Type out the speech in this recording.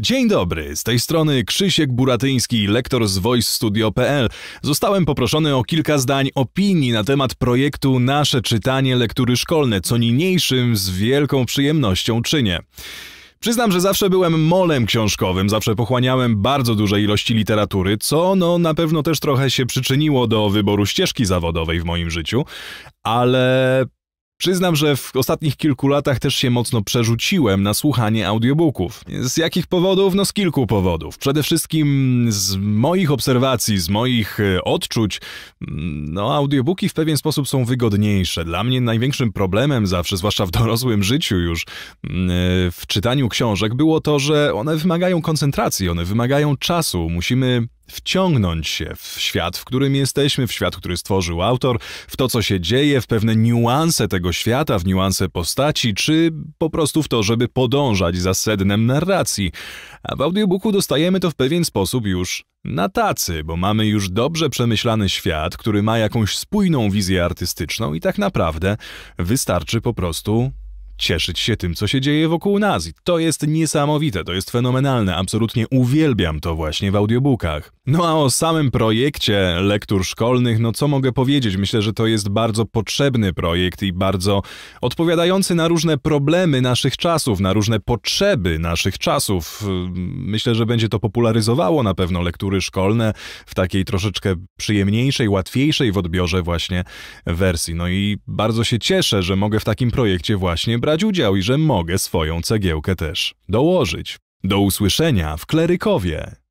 Dzień dobry, z tej strony Krzysiek Buratyński, lektor z voicestudio.pl. Zostałem poproszony o kilka zdań opinii na temat projektu Nasze czytanie lektury szkolne, co niniejszym z wielką przyjemnością czynię. Przyznam, że zawsze byłem molem książkowym, zawsze pochłaniałem bardzo duże ilości literatury, co no na pewno też trochę się przyczyniło do wyboru ścieżki zawodowej w moim życiu, ale Przyznam, że w ostatnich kilku latach też się mocno przerzuciłem na słuchanie audiobooków. Z jakich powodów? No z kilku powodów. Przede wszystkim z moich obserwacji, z moich e, odczuć, mm, no audiobooki w pewien sposób są wygodniejsze. Dla mnie największym problemem zawsze, zwłaszcza w dorosłym życiu już, mm, e, w czytaniu książek było to, że one wymagają koncentracji, one wymagają czasu. Musimy wciągnąć się w świat, w którym jesteśmy, w świat, który stworzył autor, w to, co się dzieje, w pewne niuanse tego świata, w niuanse postaci, czy po prostu w to, żeby podążać za sednem narracji. A w audiobooku dostajemy to w pewien sposób już na tacy, bo mamy już dobrze przemyślany świat, który ma jakąś spójną wizję artystyczną i tak naprawdę wystarczy po prostu cieszyć się tym, co się dzieje wokół nas. I to jest niesamowite, to jest fenomenalne, absolutnie uwielbiam to właśnie w audiobookach. No a o samym projekcie lektur szkolnych, no co mogę powiedzieć? Myślę, że to jest bardzo potrzebny projekt i bardzo odpowiadający na różne problemy naszych czasów, na różne potrzeby naszych czasów. Myślę, że będzie to popularyzowało na pewno lektury szkolne w takiej troszeczkę przyjemniejszej, łatwiejszej w odbiorze właśnie wersji. No i bardzo się cieszę, że mogę w takim projekcie właśnie brać brać udział i że mogę swoją cegiełkę też dołożyć. Do usłyszenia w Klerykowie!